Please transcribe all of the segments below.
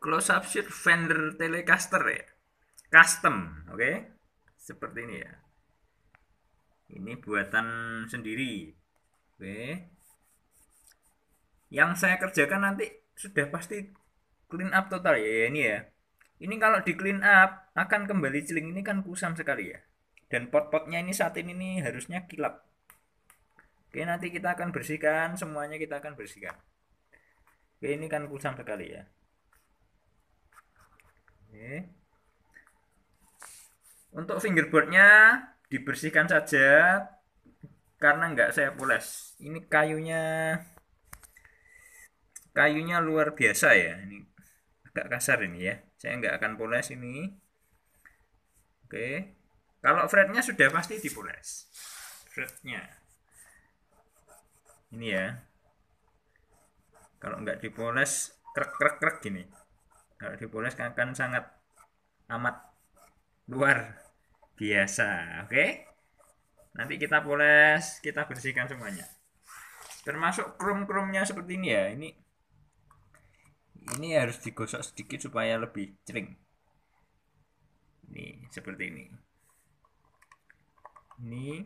close up shoot vendor telecaster ya custom oke okay? seperti ini ya ini buatan sendiri oke okay. yang saya kerjakan nanti sudah pasti clean up total ya, ya ini ya ini kalau di clean up akan kembali celing ini kan kusam sekali ya dan pot-potnya ini saat ini nih harusnya kilap oke nanti kita akan bersihkan semuanya kita akan bersihkan oke ini kan kusam sekali ya Oke. Untuk fingerboardnya dibersihkan saja karena nggak saya poles. Ini kayunya kayunya luar biasa ya. Ini agak kasar ini ya. Saya nggak akan poles ini. Oke. Kalau fretnya sudah pasti dipoles. Fretnya. Ini ya. Kalau nggak dipoles krek krek krek gini kalau dipoles akan kan sangat amat luar biasa oke nanti kita poles kita bersihkan semuanya termasuk krum-krumnya seperti ini ya ini ini harus digosok sedikit supaya lebih cering ini seperti ini ini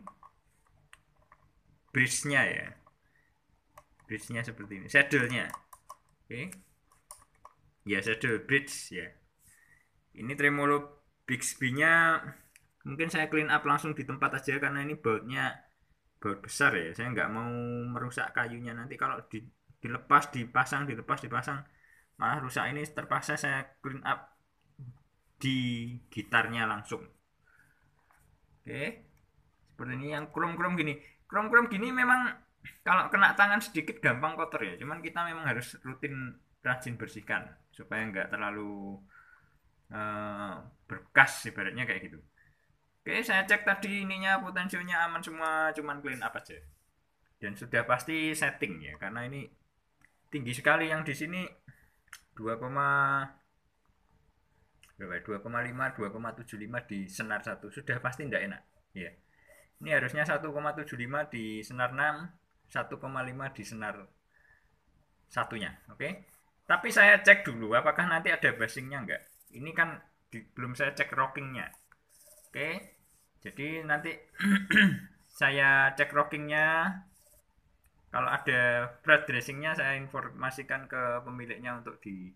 bridge-nya ya bridge-nya seperti ini saddle-nya oke okay ya do bridge ya ini tremolo Bixby-nya mungkin saya clean up langsung di tempat aja karena ini bautnya baut besar ya saya nggak mau merusak kayunya nanti kalau di, dilepas dipasang dilepas dipasang malah rusak ini terpaksa saya clean up di gitarnya langsung oke seperti ini yang krom-krom gini krom-krom gini memang kalau kena tangan sedikit gampang kotor ya cuman kita memang harus rutin rajin bersihkan supaya nggak terlalu uh, berkas ibaratnya kayak gitu. Oke, saya cek tadi ininya potensinya aman semua, cuman clean apa aja. Dan sudah pasti setting ya, karena ini tinggi sekali yang di sini 2, 2,5 2,75 di senar 1 sudah pasti tidak enak ya ini harusnya 1,75 di senar 6 1,5 di senar satunya oke okay? Tapi saya cek dulu apakah nanti ada basingnya enggak. Ini kan di, belum saya cek rockingnya. Oke, jadi nanti saya cek rockingnya. Kalau ada bread dressingnya saya informasikan ke pemiliknya untuk di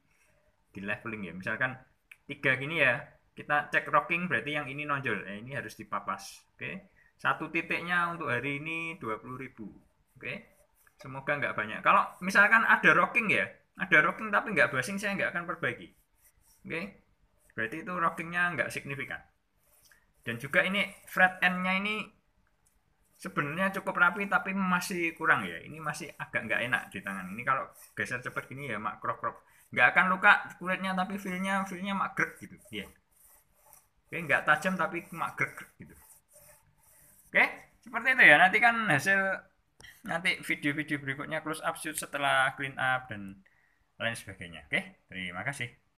di leveling ya. Misalkan tiga gini ya, kita cek rocking berarti yang ini nonjol. Eh, ini harus dipapas. Oke, satu titiknya untuk hari ini 20.000 Oke, semoga nggak banyak. Kalau misalkan ada rocking ya, ada rocking tapi nggak basing saya nggak akan perbaiki oke okay? berarti itu rockingnya nggak signifikan dan juga ini fret endnya ini sebenarnya cukup rapi tapi masih kurang ya ini masih agak nggak enak di tangan ini kalau geser cepat gini ya mak krok krok nggak akan luka kulitnya tapi feelnya feelnya mak grek gitu ya yeah. oke okay, nggak tajam tapi mak grek gitu oke okay? seperti itu ya nanti kan hasil nanti video-video berikutnya close up shoot setelah clean up dan lain sebagainya. Oke, terima kasih.